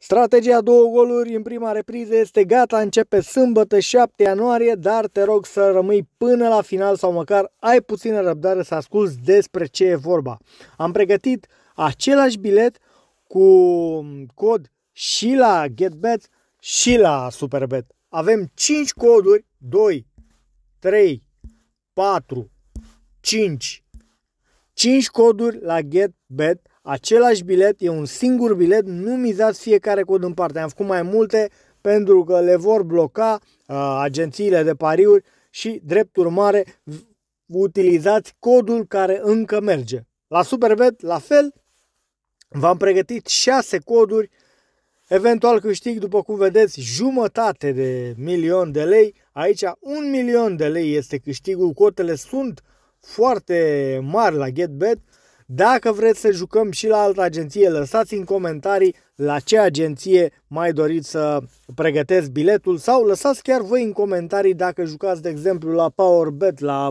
Strategia două goluri în prima repriză este gata, începe sâmbătă 7 ianuarie, dar te rog să rămâi până la final sau măcar ai puțină răbdare să asculți despre ce e vorba. Am pregătit același bilet cu cod și la GetBet și la Superbet. Avem 5 coduri, 2, 3, 4, 5, 5 coduri la GetBet același bilet, e un singur bilet, nu mizați fiecare cod în parte. Am făcut mai multe pentru că le vor bloca uh, agențiile de pariuri și, drept urmare, utilizați codul care încă merge. La Superbet, la fel, v-am pregătit 6 coduri, eventual câștig, după cum vedeți, jumătate de milion de lei. Aici un milion de lei este câștigul, cotele sunt foarte mari la GetBet. Dacă vreți să jucăm și la altă agenție, lăsați în comentarii la ce agenție mai doriți să pregătesc biletul sau lăsați chiar voi în comentarii dacă jucați, de exemplu, la Powerbet, la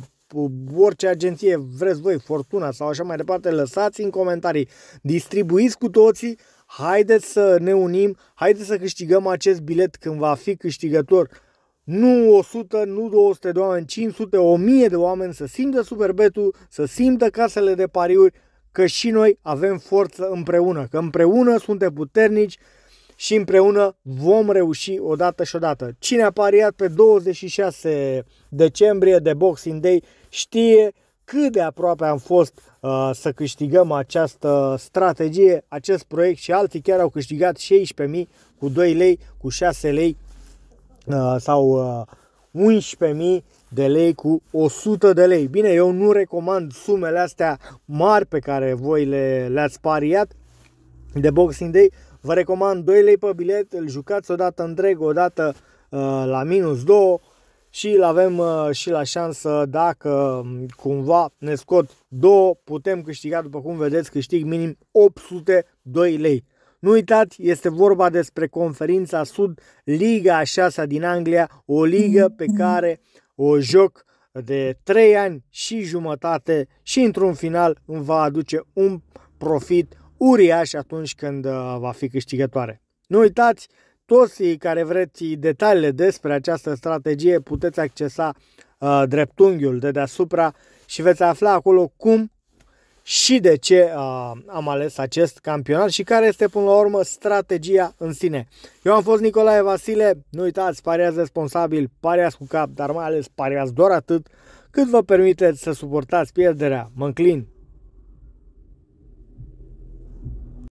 orice agenție vreți voi, Fortuna sau așa mai departe, lăsați în comentarii, distribuiți cu toții, haideți să ne unim, haideți să câștigăm acest bilet când va fi câștigător nu 100, nu 200 de oameni, 500, 1000 de oameni să simtă superbetul, să simtă casele de pariuri, că și noi avem forță împreună, că împreună suntem puternici și împreună vom reuși odată și odată. Cine a pariat pe 26 decembrie de Boxing Day știe cât de aproape am fost uh, să câștigăm această strategie, acest proiect și alții chiar au câștigat 16.000 cu 2 lei, cu 6 lei uh, sau uh, 11.000 de lei cu 100 de lei. Bine, eu nu recomand sumele astea mari pe care voi le, le-ați pariat de Boxing Day. Vă recomand 2 lei pe bilet, îl jucați odată întreg, odată uh, la minus 2 și îl avem uh, și la șansă dacă um, cumva ne scot 2, putem câștiga, după cum vedeți, câștig minim 802 lei. Nu uitați, este vorba despre conferința Sud, Liga 6 din Anglia, o ligă pe care uh, o joc de 3 ani și jumătate și într-un final îmi va aduce un profit uriaș atunci când uh, va fi câștigătoare. Nu uitați, toți care vreți detaliile despre această strategie puteți accesa uh, dreptunghiul de deasupra și veți afla acolo cum și de ce uh, am ales acest campionat și care este până la urmă strategia în sine. Eu am fost Nicolae Vasile, nu uitați, pariați responsabil, pariați cu cap, dar mai ales pariați doar atât cât vă permiteți să suportați pierderea. Mă înclin